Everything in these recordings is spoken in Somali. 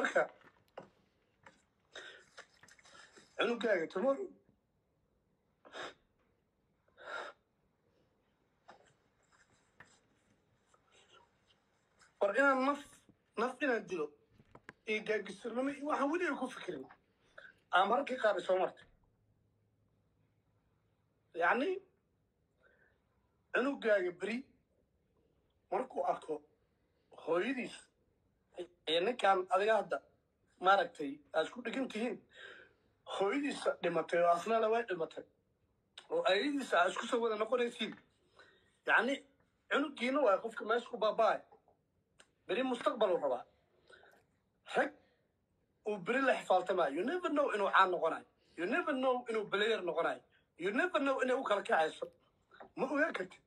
marka cunugaaga tomorrow war inaan naf naf inaan dilo iyo gaagisuurnimo iyo waxaan weliga ku fikirin aa mararkii qaar isoo martay yacni cunugaaga beri markuu arko hooyadiis ninkan adiga hadda maaragtay aad isku dhigan tihiin hooyadiisa dhimatay oo asnala way dhimatay oo ayadiisa aad isku soo wada noqonaysiin yacni cunugiina waa qofka meesha ku baaba'ay beri mustaqbaluu rabaa rag uu beri la xifaaltamayo you never know inuu caan noqonayo you never know inuu belayer noqonayo you never know inay u kala kacayso ma ogaan kartid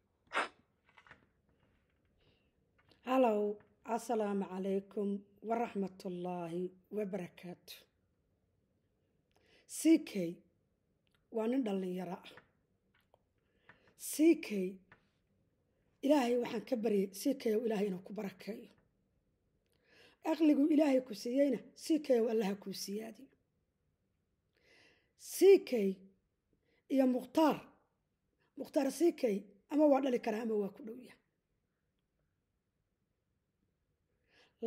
hallow asalaamu calaykum waraxmat waraxmatullaahi wabarakaatu c k waa nin dhallinyaro ah c k ilaahay waxaan ka baryay c k ow ilaahay inuu ku barakeeyo aqliguu ilaahay ku siiyeyna c k ow allaha kuu siyaadiyo c k iyo mukhtaar mukhtaar c k ama waa dhali karaa ama waa ku dhowya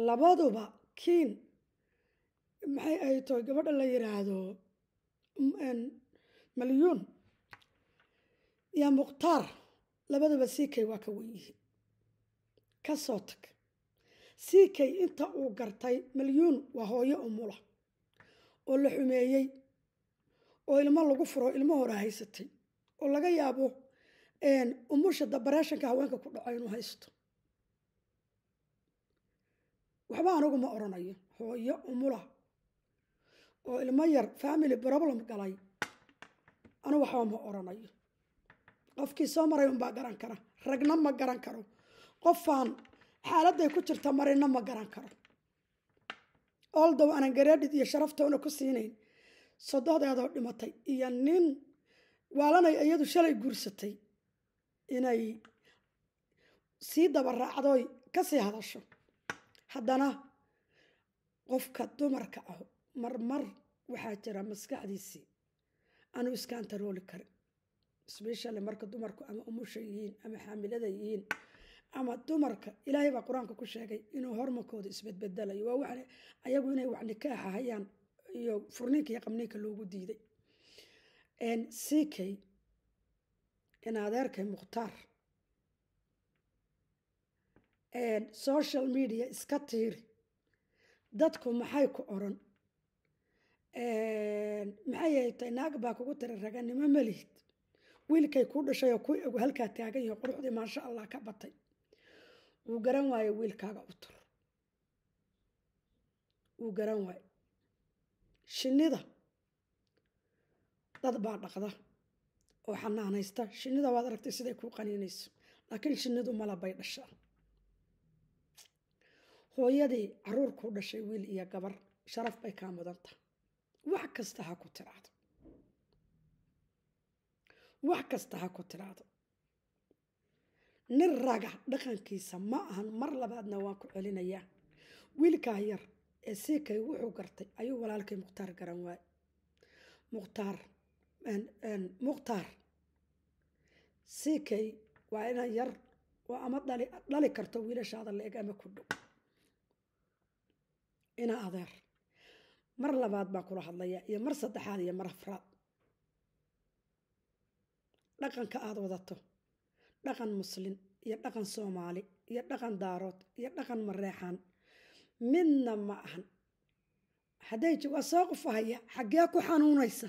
labaduba kiin maxay ay tahay gabadha la yiraahdo malyuun iyo mukhtaar labaduba ck waa ka wenyihiin ka soo tag ck inta uu gartay malyuun waa hooyo umula oo la xumeeyey oo ilmo lagu furo ilmo hora haysatay oo laga yaabo umusha dabareeshanka haweenka ku dhaco inuu haysto waxba anigu ma odhanayo hooyo umula oo ilmo yar family problem galay anigu waxba ma oranayo qofkii soo maray unbaa garan kara ragna ma garan karo qofaan xaaladday ku jirta marina ma garan karo oldow anan gareedhid iyo sharaftoona ku siinayn sodohdeedoo dhimatay iyo nin waalanay iyadu shalay guursatay inay sii daba raacdoy kasii hadasho haddana qofka dumarka ah marmar waxaa jira maskaxdiisi maskaxdiisii aanu iskantarooli karin sbeshal marka dumarku ama umusha yihiin ama xaamilada yihiin ama dumarka ilaahay baa qur-aanka ku sheegay inuu hormarkooda isbedbedelayo waa wa ayagu inay wax nikaaxa ah hayaan iyo furniinka iyo qabniinka loogu diiday ck in mukhtaar social media iska tiiri dadku maxay ku oran maxay hatay naag baa kugu tira raganimo malihid wiilkay kuu dhashay oo kuu egu halkaa taagan yaho quruxdii maasha allah ka batay wuu garan waaye wiilkaaga u tur wuu garan waaye shinnida dad baa dhaqda oo xanaanaysta shinnida waad aragtay siday kuu qaniinayso laakiin shinnidu malabay dhashaa hooyadii caruur ku dhashay wiil iyo gabar sharaf bay kaa mudan tahay wax kasta ha ku tiraahdo wax kasta ha ku tiraahdo nin raga dhaqankiisa ma ahan mar labaadna waan ku celinayaa wiilkaa yar ee siikay wuxuu gartay ayuu walaalkay mukhtaar garan waay mukhtaar mukhtaar siikay waa inaan yar oo ama dhali karto wiilashaada la-eg ama ku dhow inaa adeer mar labaad baa kula hadlaya iyo mar saddexaad iyo mar afraad dhaqanka aada wadato dhaqan muslin iyo dhaqan soomaali iyo dhaqan daarood iyo dhaqan mareexaan midna ma ahan hadday waa soo qufahaya xaggee ku xanuunaysa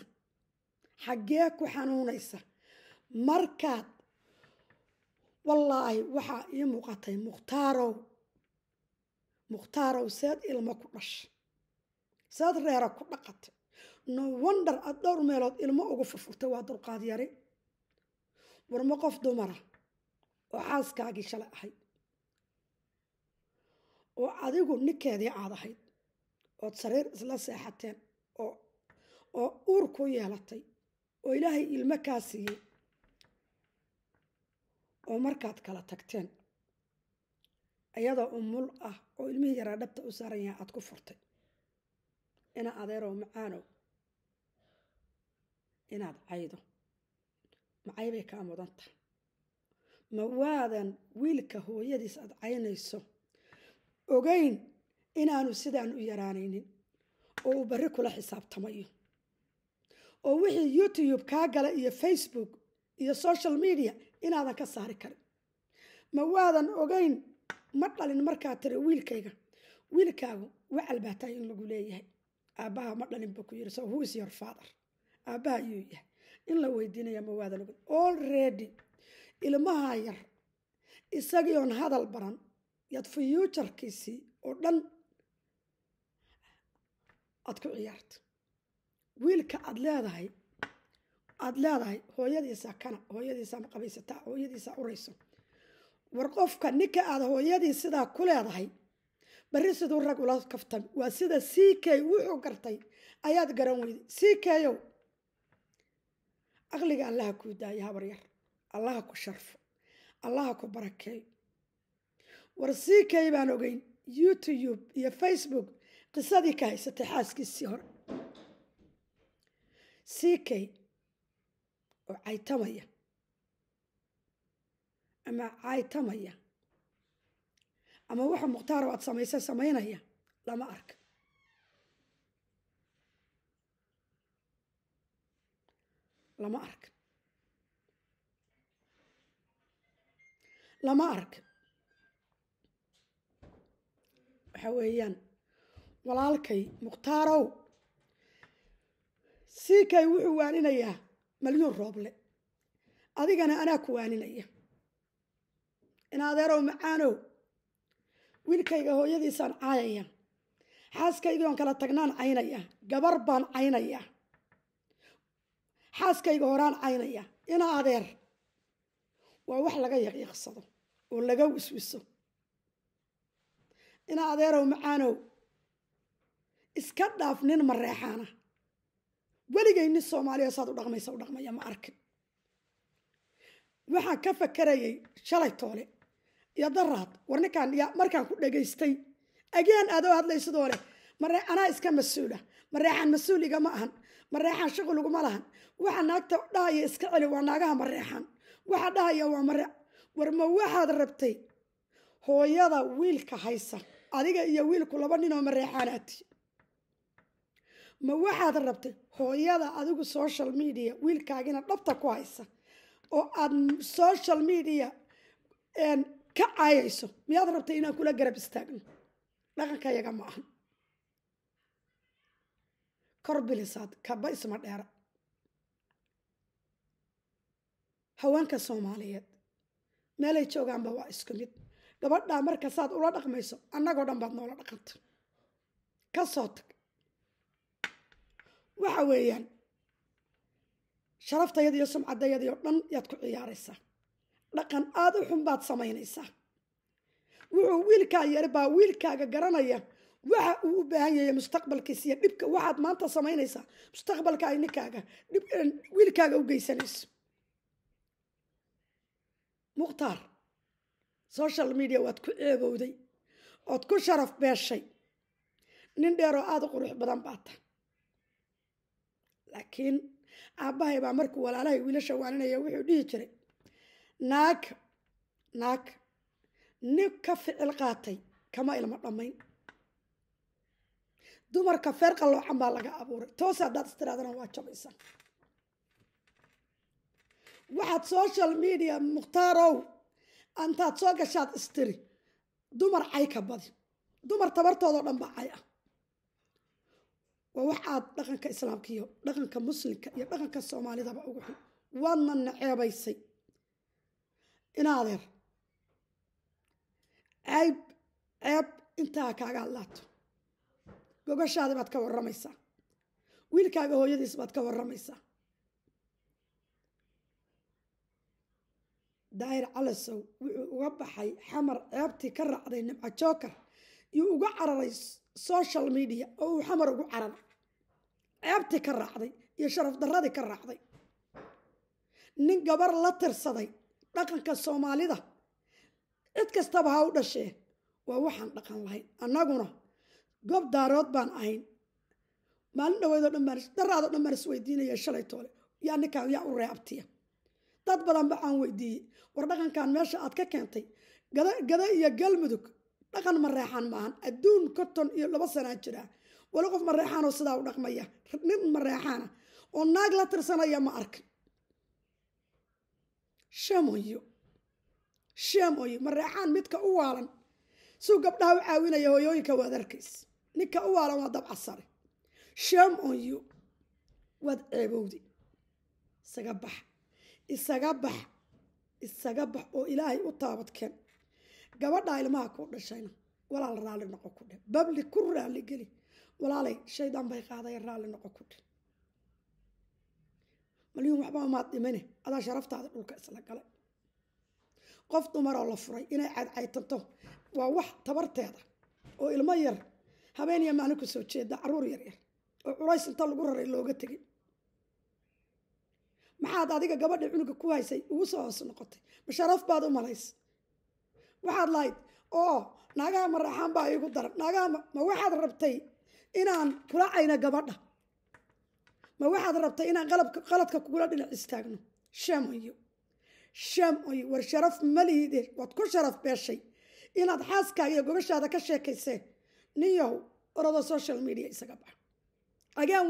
xaggee ku xanuunaysa markaad wallaahi waxaa ii muuqatay mukhtaarow mukhtaarow sead ilmo ku dhashay saad reero ku dhaqatay no wonder aada dhowr meelood ilmo uga furfurtay waa dulqaad yari warma qof dumara oo xaaskaagii shale ahayd oo adigu ninkeedii aad ahayd ood sariir isla seexateen oo oo uur ku yeelatay oo ilaahay ilmo kaa siiyey oo markaad kala tagteen ayadoo umul ah oo ilmihii yaraa dhabta u saaranya aad ku furtay ina adeerow macaanow inaad caydo macaybay kaa mudan tahay ma waadan wiilka hooyadiis aad caynayso ogeyn inaanu sidaan u yaraanaynin oo uu barri kula xisaabtamayo oo wixii youtube kaa gala iyo facebook iyo social media inaadan ka saari karin ma waadan ogeyn ma dhalin markaa tiri wiilkayga wiilkaagu wacal baa tahay in lagu leeyahay aabaha ma dhalin buu ku yiri so who is your father aabbaha ayuu yahay in la weydiinaya ma waadan ogan already ilmaha yar isagii hadal baran yaad fuyuujarkiisii oo dhan aad ku ciyaarta wiilka aad leedahay aada leedahay hooyadiisa kana hooyadiisaa ma qabaysataa hooyadiisaa urayso war qofka ninka aad hooyadii sidaa ku leedahay barri siduu rag ula kaftan waa sida c k wuxuu gartay ayaad garan weyday c kow aqliga allaha kuu daaya habaryar allaha ku sharfo allaha ku barakeeyo war c k baan ogeyn youtube iyo facebook qisadii ka haysatay xaaskiisii hore c oo caytamaya ama caytamaya ama waxa mukhtaaro aad ah samaysa samaynaya lama arka lama arka lama arka waxa weeyaan walaalkay mukhtaarow ow siikay wuxuu waaninayaa malyuun rooble adigana anaa ku waaninaya in adeerow macaanow wiilkayga hooyadiisaan caayaya xaaskaygiioon kala tagnaan caynaya gabar baan caynaya xaaskayga horaan caynaya inaa adeer waa wax laga yaqyaqsado oo laga wiswiso inaa adeerow macaanow iska dhaaf nin mareexaana weligay nin soomaaliya saad u dhaqmaysa u dhaqmaya ma arkin waxaan ka fakarayay shalay toole iyo daraad war ninkaan y markaan ku dhegaystay ageen aadoo hadlaysadoo leh maree anaa iska mas-uula mareexaan mas-uul igama ahan mareexaan shaqal uguma lahan waxa naagta dhahaya iska celi waa naagaha mareexaan waxa dhahaya waa mare war ma waxaad rabtay hooyada wiilka haysa adiga iyo wiilku laba ninoo mareexaanaati ma waxaad rabtay hooyada adigu social media wiilkaagina dhabta ku haysa oo aad social media ka caayayso miyaad rabtay inaan kula garab istaagno dhaqankayaga ma aha kor bilisaad kaba isma dheera haweenka soomaaliyeed meelay joogaanba waa isku mid gabadhaa marka markasaad ula dhaqmayso annagoo dhan baad noola dhaqanto ka soo tag waxa weeyaan sharaftayada iyo dhan yaad ku ciyaaraysaa dhaqan aada u xun baad samaynaysaa wuxuu wiilkaa yar baa wiilkaaga garanaya waxa uu u baahan yahay mustaqbalkiisa iyo dhibka waxaad maanta samaynaysaa mustaqbalka ay wiilkaaga u geysanayso mukhtaar social media waad ku ceebowday ood ku sharaf beeshay nin dheeroo aada u qurux badan baa ta laakiin aabbahay baa markuu walaalahay wiilasha waaninaya wuxuu dhihi jiray naag naag nin ka ficil qaatay kama ilma dhammayn dumarka feer loocan baa laga abuuray toose haddaad istiraadana waa jabaysan waxaad social media mukhtaarow antaad soo gashaad istiri dumar cayka badi dumar tabartoodo dhan baa cay ah waa waxaad dhaqanka islaamka iyo dhaqanka muslimka iyo dhaqanka soomaalidaba ugu xun waadna naceebaysay inaadeer adeer ceeb intaa kaaga hadlaato gogashaadii baad ka warramaysaa wiilkaaga hooyadiis baad ka warramaysaa daahir calasow wuxuu uga baxay xamar ceebtii ka raacday nimco jokar yuu uga cararay social media oo uu xamar ugu cararay ceebtii ka raacday iyo sharaf darradii ka raacday nin gabar la tirsaday dhaqanka soomaalida cid kastaba ha u dhashee waa waxaan dhaqan lahayn annaguna goob daarood baan ahayn maalin dhaweedoo dhan baan daraadoo dhan baan isweydiinaya shalay toole yaa ninkaan yaa u reeabtiya dad badan ba aan weydiiyey war dhaqankan meesha aad ka keentay gada iyo galmudug dhaqan mareexaan maahan adduun konton iyo laba sanaa jiraa wali qof mareexaanoo sidaa u dhaqmaya nin mareexaana oo naag la tirsanaya ma arkin shamoyo shamoyo mareecaan midka u waalan suu gabdhaha u caawinaya hoyooyinka waad arkaysa ninka u waalan waa dabca sare shamoyo waad ceebowdi isaga bax isaga bax isaga bax oo ilaahay u taabadkeen gabadhaa ilmaha kuu dhashayna walaal raalli noqo ku dhe babli ku raalli geli walaalay shaydaan bay qaaday raalli noqo ku dhe malyuun waxba umaad dhimane adaa sharaftaada dhulka isla galay qof dumaroo la furay inay cadcaytanto waa wax tabarteeda oo ilmo yar habeen iyo maalin ku soo jeeda caruur yar yar oo culays inta lagu raray looga tegay maxaad adiga gabadha cunuga ku haysay ugu soo hoos noqotay ma sharaf baad u malaysa waxaad lahayd oo naagaha ma raaxaan baa iigu daran naagaha ma waxaad rabtay inaan kula cayna gabadha ma waxaad rabtay inaan qaladka kugula dhinac istaagno shaam oyo shaam oyo war sharaf malihide waad ku sharaf beeshay inaad xaaskaaga iyo gobashaada ka sheekayseen ninyow orada social media isaga bax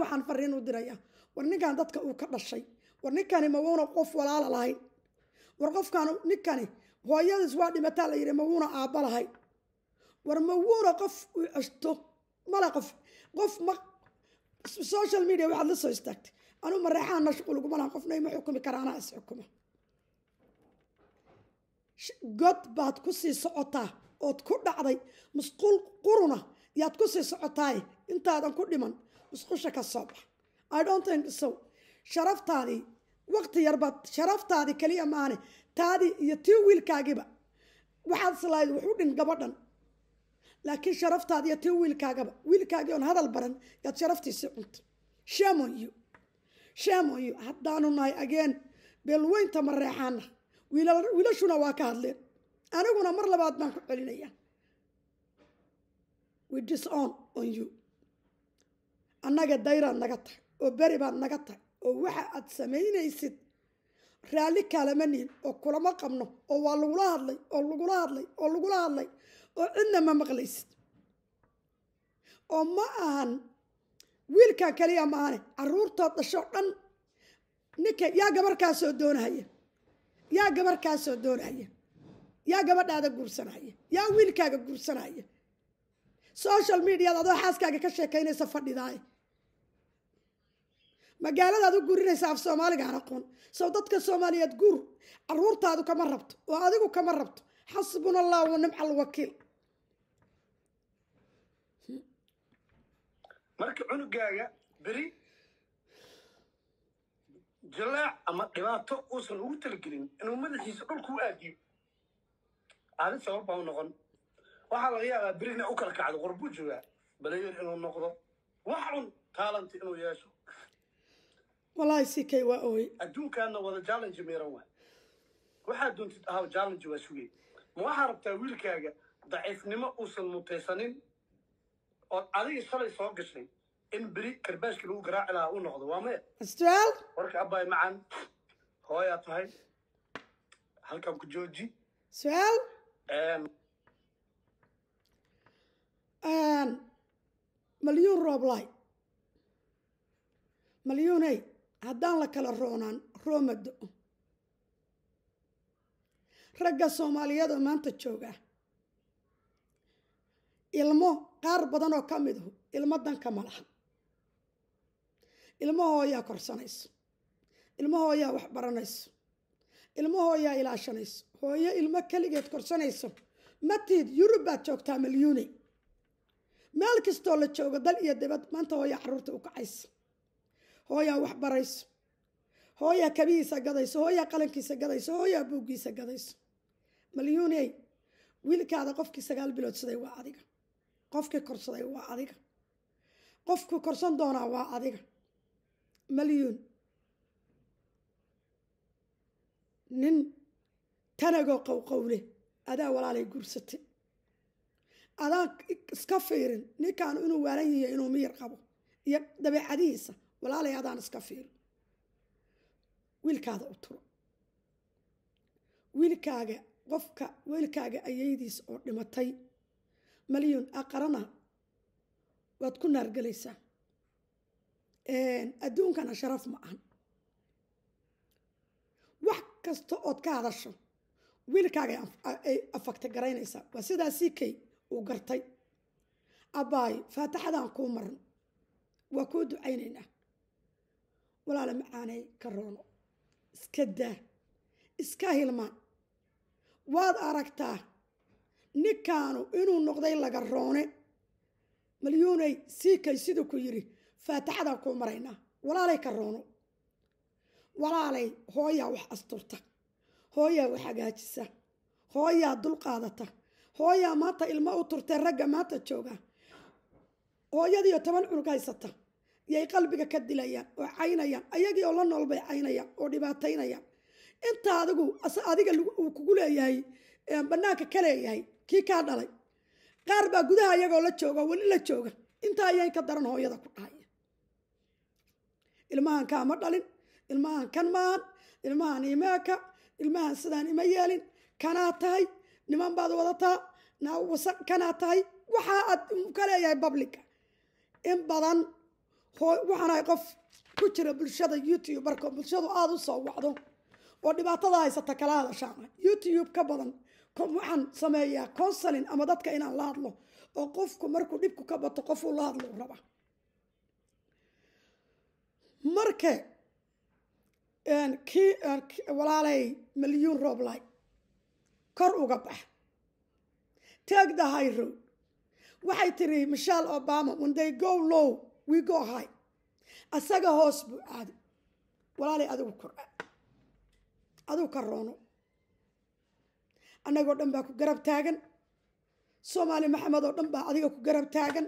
waxaan fariin u diraya war ninkan dadka uu ka dhashay war ninkani mawuuna qof walaala lahayn war qofkaan ninkani hooyadiis waa dhimataa la yidhi mawuuna aabba lahayn war mawuuna qof uu ceshto mala qof qof ma social media waxaad la soo istaagtay anu mareexaana shuqul uguma qofna ima xukumi kara anaa god baad ku sii socotaa ood ku dhacday musqul quruna yaad ku sii socotaaye intaadan ku dhiman musqusha ka soo bax idhontinsow sharaftaadii waqti yarbaad sharaftaadii keliya maane taadii iyo tii wiilkaagiiba waxaad islaayd wuxu dhin gabadhan laakiin sharaftaad iyo ti wiilkaagaba wiilkaagii oon hadal baran yaad sharaftiisii cuntay shaamony shaamony haddaanu nahay ageen beelweynta ma reexaana ah. wiilashuna waa ka hadleen aniguna mar labaad baan ku celinayaa widison on you annaga dayraad naga tahay oo beri baad naga tahay oo waxa aad samaynaysid raalli kaalama nihin oo kulama qabno oo waa lagula hadlay oo lagula hadlay oo lagula hadlay oo cidna ma maqlaysid oo ma ahan wiilkaa kaliya ma ahane caruurtood dhasho dhan ninka yaa gabarkaasoo doonahaya yaa gabarkaasoo doonahaya yaa gabadhaada guursanaya yaa wiilkaaga guursanaya social mediaad adoo xaaskaaga ka sheekeynaysa fadhidaay magaaladaad u guurinaysa af soomaaliga haraqoon sow dadka soomaaliyeed guur caruurtaadu kama rabto oo adigu kama rabto xasbuna allah wa nimca alwakiil marka cunugaaga beri jalaac ama dhibaato uusan ugu talagelin inuu madaxiisa dhulku u aadiyo aadin sabab baa u noqon waxaa laga yaabaa beri inay u kala kacdo qorbuu joogaa balayer inuu noqdo wax cun taalanti inuu yeesho walahi sikay waa ooy adduunkaana wada challenge meeran waay waxaa doontid ahaw challenge waa sugay ma waxaa rabtaa wiilkaaga daciifnimo uusan mutaysanin ood adigii shalay soo gashay in beri karbaashkii lagu garaaci lahaa u noqdo waa maya stral warka abay macan hooyaa tahay halkan ku jooji suaal malyuun rooblay malyuuney haddaan la kala roonaan rooma do ragga soomaaliyada maanta joogaa ilmo qaar badan oo ka midahu ilmo danka ma laha hooyaa korsanayso ilmo hooyaa wax baranayso hooyaa ilaashanayso hooyo ilmo keligeed korsanayso matiid yurub baad joogtaa malyuune meel kastoo la joogo dal iyo dibad maanta hooyaa caruurta u kacayso hooyaa wax barayso hooyaa kabihiisa gadayso hooyaa qalankiisa gadayso hooyaa buuggiisa gadayso malyuuney wiilkaada qofkii sagaal bilood siday waa adiga qofkii korsaday waa adiga qofku korsan doonaa waa adiga malyuun nin tanagoo qowqowle adaa walaalay gursatay adaa iska fiirin ninkaan inuu waalan yihiyo inuu miyir qabo iyo dabeecadihiisa walaalay adaan iska fiirin wiilkaada u turo wiilkaaga qofka wiilkaaga ayeydiis oo dhimatay malyun aqarana waad ku naargelaysaa adduunkana sharaf ma ahan wax kasta ood ka hadasho wiilkaaga ay afagta garaynaysaa waa sidaasii kay uu gartay abbaay faataxadaan kuu maran waa kuu ducaynaynaa walaala macaanay ka roono iska daa iska hilmaan waad aragtaa ninkaanu inuu noqday laga roone malyuunay siikay siduu ku yidhi faataxadaa kuu maraynaa walaalay ka roono walaalay hooyaa wax asturta hooyaa wax hagaajisa hooyaa dul qaadata hooyaa maanta ilmo u turtee ragga maanta jooga hooyadiiyo toban cunug haysata yay qalbiga ka dilayaan oo caynayaan ayagii oo la nool bay caynayaan oo dhibaataynayaan inta adigu adiga kugu leeyahay bannaanka ka kii kaa dhalay qaar baa gudaha iyagoo la jooga weli la jooga intaa ayay ka daran hooyada ku dhahaya ilmahan kaa ma dhalin ilmahan kan maahan ilmahan imaaka ilmahan sidaan ima yeelin kanaa tahay niman baad wadataa kanaa tahay waxaa aad ka leeyahay babliga in badan waxaana qof ku jira bulshada youtube marka bulshadu aada usoo wacdo oo dhibaatada haysata kala hadashaana youtube ka badan waxaan sameeyaa consolin ama dadka inaan la hadlo oo qofku markuu dhibku ka bato qofuu la hadlo raba marke kii walaalay milyuun rooblay kor uga bax taag the high road waxay tiri michelle obama when they go low we go high asaga hoos buu aadi walaalay adigu kor adigu ka roono annagoo dhan baa ku garab taagan soomaali maxamed oo dhan baa adiga ku garab taagan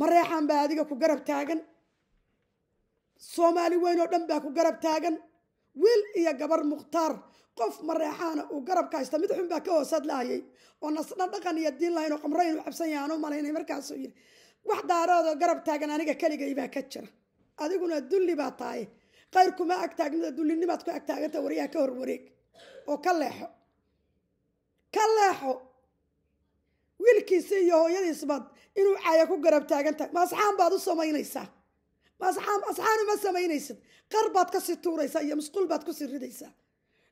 mareexan baa adiga ku garab taagan soomaali weyn oo dhan baa ku garab taagan wiil iyo gabar mukhtaar qof mareexaana uu garabka haysta mid xun baa ka hoos hadlaayay oo nasna dhaqan iyo diin lahayn oo qamro inuu cabsan yahay aanu malaynay markaasuu yidhi wax daaroodoo garab taagan aniga keligay baa ka jira adiguna dulli baa tahay qayrkuma agtaagnida dullinimaad ku agtaaganta waryaha ka hor wareeg oo ka leexo ka leexo wiilkiisi iyo hooyadiisbaad inuu caaya ku garab taagan tahay ma asxaan baad u samaynaysaa ma asxaan asxaan uma samaynaysid qar baad ka sii tuuraysaa iyo masquul baad ku sii ridaysaa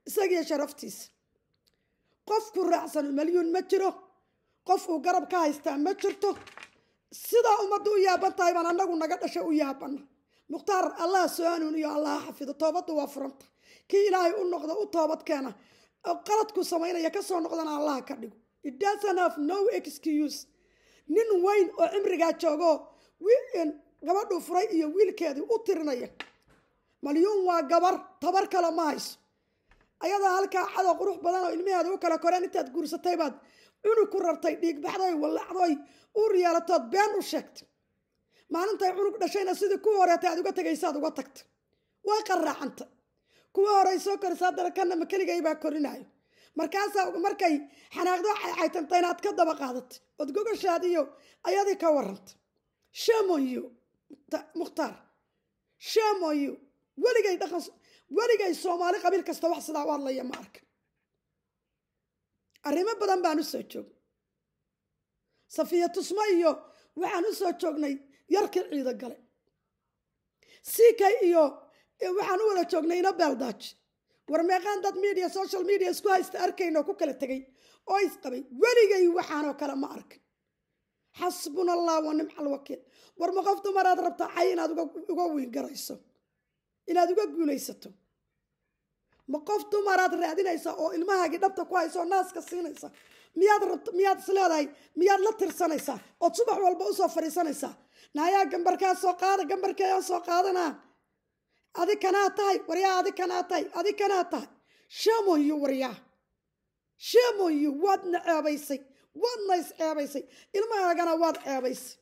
isagiyo sharaftiisa ku raacsan malyuun ma jiro qof uu garab ka haystaa ma jirto sidaa ummaddu u yaaban tahay baan annagu naga dhashay u yaabana mukhtaar allah so-aanun iyo allah xafido toobaddu waa furanta kii ilaahay u noqda u toobadkeena qaladku samaynaya kasoo noqdana allaha ka dhigo it doesn't have no excuse nin weyn oo cimrigaa joogo gabadhuu furay iyo wiilkeedii u tirinaya malyuun waa gabar tabar kale ma hayso ayadaa halkaa cadow qurux badan oo ilmaheeda u kala koreen intaad guursatay baad cunug ku rartay dhiigbaxdoy wallacdoy u riyaalatood been u sheegtay maalintay cunug dhashayna sidii ku horeeta aad uga tegaysaad uga tagta way qarraacantay kuwa horey soo koraysa haddana ma keligay baa korinayo markaasaa markay xanaaqdo caycaytanta inaad ka daba qaadatay ood gogashaad iyo ayadii ka waranta shamoyo mukhtaar shamoyo weligay dhaqan weligay soomaali qabiil kasta wax sidaa u hadlaya ma arrimo badan baan usoo soo joognay safiya tusmo iyo waxaan usoo joognay yarkii ciido gale sik iyo Eh, waxaan u wada joognay ina beeldaajo war meeqaan dad media social media isku haysta arkaynoo ku kala tegay oo isqabay weligay waxaanoo kale ma arkin xasbun allah wa nimca war ma qof dumaraad rabtaa cay inaad uga wiingarayso inaad uga guulaysato ma qof dumaraad raadinaysa oo ilmahaagii dhabta ku haysa oo naaska siinaysa miyaad rabt miyaad isleedahay miyaad la tirsanaysaa ood subax walba usoo fadhiisanaysaa naayaa gambarkaa soo qaada gambarkeeyaan soo qaadanaa adi kanaa tahay waryaa adi kanaa tahay adi kanaa tahay shamonyu waryaa shamonyu waadna ceebaysay waadna isceebaysay ilmahaagana waad ceebaysay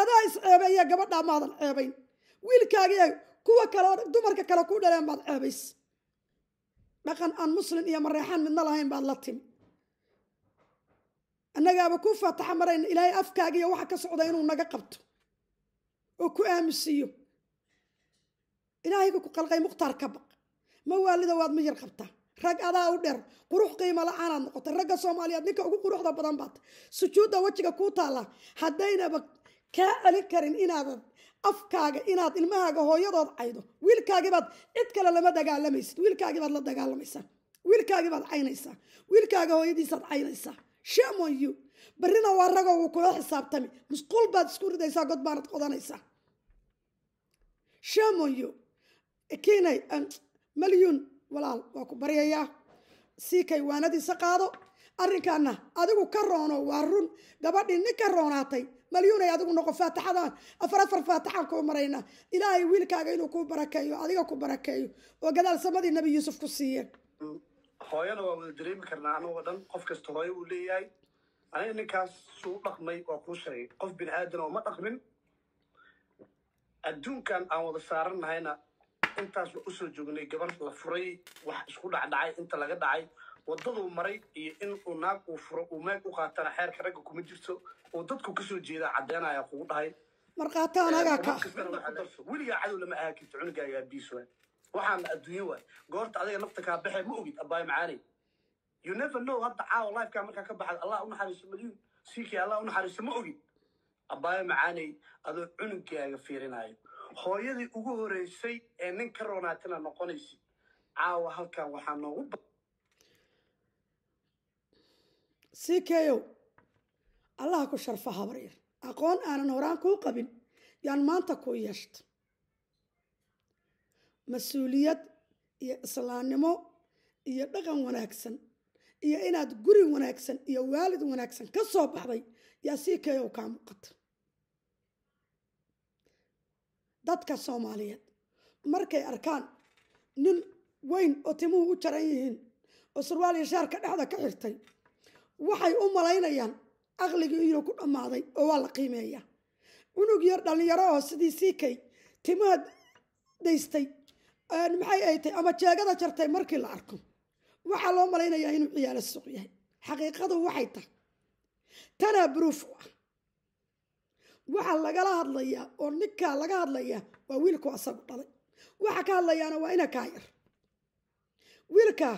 adaa isceebeeya gabadhaa maadan ceebayn wiilkaagiieg kuwa kale dumarka kale ku dhaleen baad ceebaysay dhaqan aan muslin iyo mareexaan midna lahayn baad la timi annagaaba ku faataxa marayna ilaahay afkaaga iyo waxa ka socda inuu naga qabto oo ku aamusiyo ilaahayga ku qalqay mukhtaar ka baq mawaalida waad ma yar qabta rag adaa u dheer qurux qiimo la-aanaad noqotay ragga soomaaliyeed ninka ugu quruxda badan baad sujuudda wejiga kuu taalla haddaynaba kaa celin karin inaadan afkaaga inaad ilmahaaga hooyadood caydo wiilkaagiibaad cid kale lama dagaalamaysid wiilkaagiibaad la dagaalamaysaa wiilkaagiibaad caynaysaa wiilkaaga hooyadiisaad caynaysaa shamon you waa ragoo wuu kula xisaabtami musquul baad isku ridaysaa god baanad qodanaysaa shamon E keenay malyun walaal waa ku baryayaa sii kaywaanadiisa qaado arrinkaana adigu ka roono waa run gabadhii nin ka roonaatay malyuunay adigu noqo faataxadan afar afar faataxaan kuu marayna ilaahay wiilkaaga inuu kuu barakeeyo adiga ku barakeeyo oo gadaal samadii nabi yuusuf ku siiyeen hooyana waa wada dareemi karnaa anagoo dhan qof kasta hooyo uu leeyahay aniga ninkaas suu dhaqmay waa kuu sheegay qof bini aadana oo ma dhaqmin adduunkan aan wada saaran nahayna intaasnu usoo joognay gabar la furay wax isku dhacdhacay inta laga dhacay wadaduu maray iyo in uu naag uu furo uu meeg u qaatana xeerka ragga kuma jirto oo dadku kasoo jeeda caddeynaya kugu dhahay markhaati cadow lama ahaa kirto cunugaagaa biis waay waxaana adduunyo waay goorta adiga nafta kaa baxee ma ogid abbaay macaanay you never know hadda caawa lifekaa markaa ka baxad allah u naxariiso siikii allah u ma ogid abbaay macaanay adoo cunugaaga fiirinaayo hooyadii ugu horeysay ee nin ka roonaatana noqonaysid caawa halkan waxaa noogu si allaha ku sharfa habaryar aqoon aanan horaan kuu qabin yaan maanta kuu yeeshta mas-uuliyad iyo islaannimo iyo dhaqan wanaagsan iyo inaad guri wanaagsan iyo waalid wanaagsan ka soo baxday yaa sii keyow kaa muuqata dadka soomaaliyeed markay arkaan nin weyn oo timuhu u jaran yihiin oo sarwaal iyo shaarka dhexda ka xirtay waxay u malaynayaan aqligii inuu ku dhammaaday oo waa la qiimeeyaa cunug yar dhallinyaro oo sidii siikay timaha daystay maxay ay ama jeegada jartay markii la arko waxaa loo malaynayaa inuu ciyaalo suuq yahay xaqiiqadu waxay tahay tanaa bruuf u ah waxaa lagala hadlayaa oo ninkaa laga hadlayaa waa wiilku asagu dhalay waxa ka hadlayaana waa ina kaa yar wiilkaa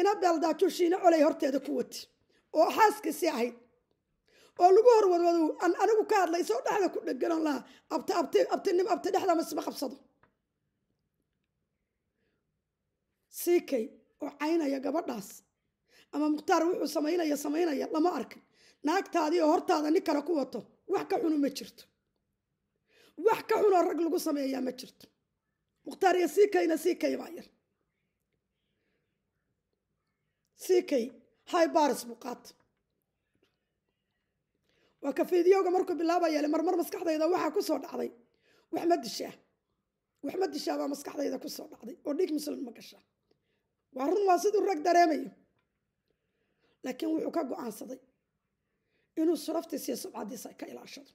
ina beeldaajushiina colay horteeda ku wati oo xaaskiisii ahayd oo lagu horwadwado aan anigu ka hadlayso dhexda ku dheganan lahaa abta abta abtinim abta dhexda masma qabsado siikay oo caynaya gabadhaas ama mukhtaar wuxuu samaynaya samaynaya lama arkin naagtaadii oo hortaada nin ku wato wax ka xunu ma jirto wax ka xunoo rag lagu sameeyaa ma jirto mukhtaar iyo sii kayna baa yar sii kay baris buu waa ka fiidiyowga markuu bilaabayaale marmar maskaxdayda waxaa ku soo dhacday waxma dishaa waxma dishaa baa maskaxdayda ku soo dhacday oo dhiig muslim ma gashaa waa run waa siduu rag dareemayo laakiin wuxuu ka go-aansaday inuu surafta siiyo subcadiisa ka ilaashado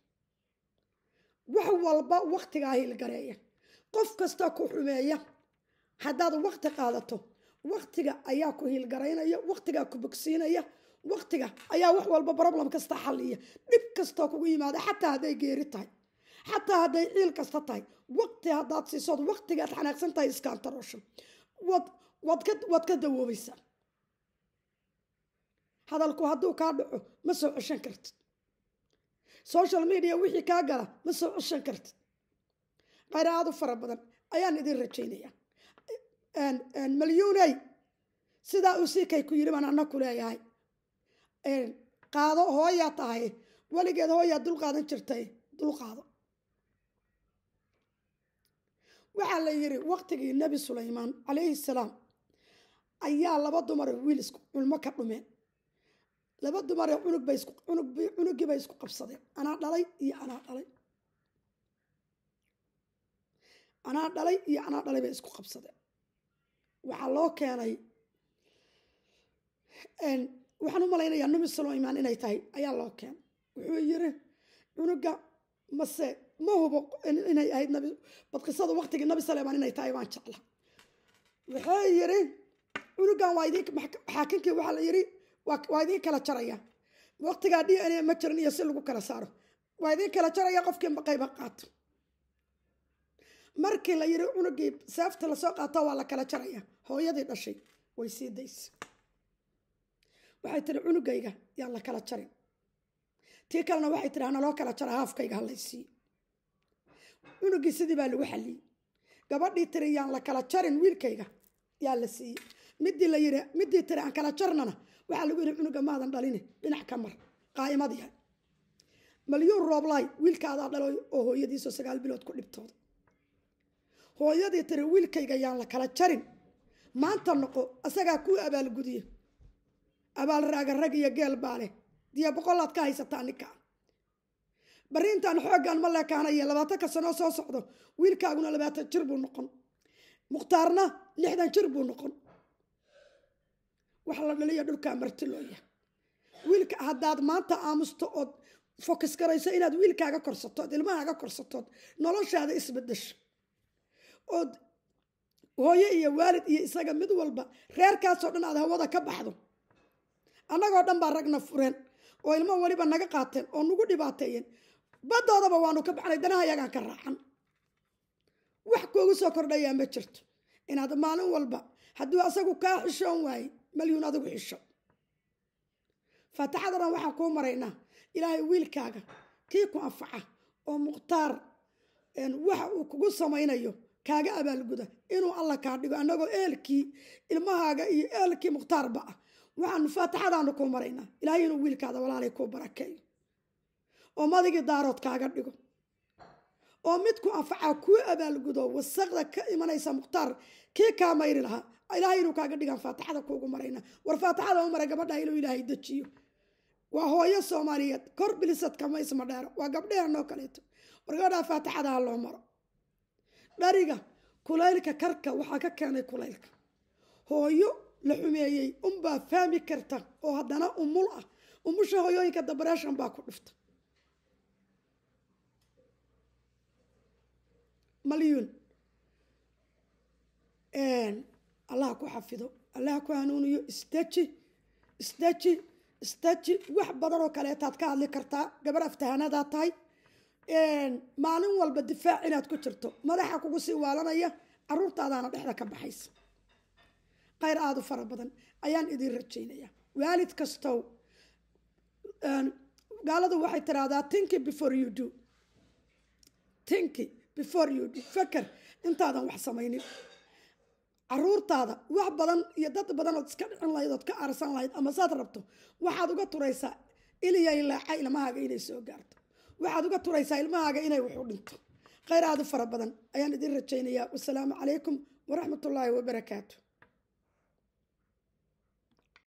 wax walba wakhtigaa hiilgareeya qof kasta ku xumeeya haddaad wakhti qaadato wakhtiga ayaa ku hiilgaraynaya wakhtigaa ku bogsiinaya wakhtiga ayaa wax walba problem kasta xaliya dhib kasta kugu yimaada xataa hadday geeri tahay xataa hadday ciil kasta tahay wakhti hadaad siisood wakhtigaad xanaaqsan tahay iskaantaroosho waad ka dawoobaysaa hadalku hadduu kaa dhaco ma soo ceshan kartid social media wixii kaa gala ma soo ceshan kartid qaraa'adu fara badan ayaan idin rajaynayaa malyuunay sidaa uu siikay ku yidhi baan anna ku leeyahay qaado hooyaa tahay weligeed hooyaa dul jirtay dul qaado waxaa la yidhi waqtigii nebi sulaymaan calayhi salaam ayaa laba dumar wiil isku culmo ka dhumeen laba dumaree cunuggii bay isku qabsadeen anaa dhalay iyo anaa dhalay anaa dhalay iyo anaa dhalay bay isku qabsadeen waxaa loo keenay waxaan u numi suleymaan inay tahay ayaa loo keenay wuxuu yiri cunugga mase ma hubo inay ahayd nabi badqisada waqtigii nabi suleymaan inay tahay baan jecla wuxuu yiri cunuggan waa idin xaakinkii waxaa la yiri waa idiin kala jaraya waqtigaa dn ma jirin iyo si lagu kala saaro waa idiin kala jaraya qofkiinba qayba qaato markii la yiri cunugii seefta lasoo qaato waa la kala jaraya hooyadii dhashay way sii daysa waxay tihi cunugayga yaan la kala jarin tii kalena waxay tidhi naloo kala jara haafkayga halaysiiyo cunugii sidii baa lagu xaliyey gabadhii tiri yaan la kala jarin wiilkayga yaa la siiyey midii la yiri midii tiri aan kala jarnana waxaa lagu yidhi cunuga maadan dhalin dhinac ka mar qaa'imadya malyuun rooblay wiilkaadaa dhalay oo hooyadiiso sagaal bilood ku dhibtooda hooyadii tiri wiilkayga yaan la kala jarin maanta noqo asagaa kuu abaalgudiya abaal raaga rag iyo geel baa leh diya boqolaad ka haysataa ninka barintan xoogan ma leekaanaya labaatanka sanoo soo socdo wiilkaaguna labaatan jir buu noqon mukhtaarna lixdan jir buu noqon waxaa la dhaliya dhulkaa marti loo wiilka haddaad maanta aamusto ood fokus garayso inaad wiilkaaga korsatood ilmahaaga korsatood noloshaada isbedesho ood hooyo iyo waalid iyo isaga mid walba reerkaasoo dhan aad hawada ka baxdo annagoo dhan baa ragna fureen oo ilmo weliba naga qaateen oo nagu dhibaateeyeen baddoodaba waanu ka baxnay danaha ka raacan wax kuugu soo kordhayaa ma jirto inaad maalin walba hadduu asagu kaa xishoon waaye malyuun adigu xisho faataxada waxaan kuu maraynaa ilaahay wiilkaaga kii ku anfaca oo mukhtaar waxa uu kugu samaynayo kaaga abaalguda inuu alla kaa dhigo annagoo eelkii ilmahaaga iyo eelkii mukhtaarba ah waxaanu faataxadaanu kuu maraynaa ilaahay inuu wiilkaada walaalay kuu barakeeyo oo madigii daarood kaaga dhigo oo mid ku anfaca kuu abaalgudo wasaqda ka imanaysa mukhtaar kii kaa mayri lahaa ilaahay inuu kaaga dhigaan faatixada kuugu marayna war faatixada u mara gabadha inuu ilaahay dejiyo waa hooyo soomaaliyeed kor bilisadka maysma dheero waa gabdheeanoo kaleeto war gabadhaa faatixada ha loo maro dhariga kulaylka karka waxaa ka keenay kulaylka hooyo la xumeeyey unbaa faami karta oo haddana umul ah umusha hoyooyinka dabareeshan baa ku dhufta malyuun allah ku xafido allah ku hanuuniyo isdeji isdeji isdeji wax badan oo kaleetaad ka hadli kartaa gabar aftahanadaad tahay maalin walba difaac inaad ku jirto madaxa kugu sii waalanaya caruurtaadaana dhexda ka baxaysa khayr aada u fara badan ayaan idiin rajaynaya waalid kastow gaaladu waxay tiraahdaa tinki before you do tinki before you do faker intaadan wax samaynin caruurtaada wax badan iyo dad badan ood iska dhicin lahayd ood ka arsan lahayd ama saad rabto waxaad uga turaysaa ilyay laaca ilmahaaga inay soo gaarto waxaad uga turaysaa ilmahaaga inay waxu dhinto khayr aada u fara badan ayaan idiin rajaynayaa wasalaamu calaykum waraxmatullaahi wabarakaatu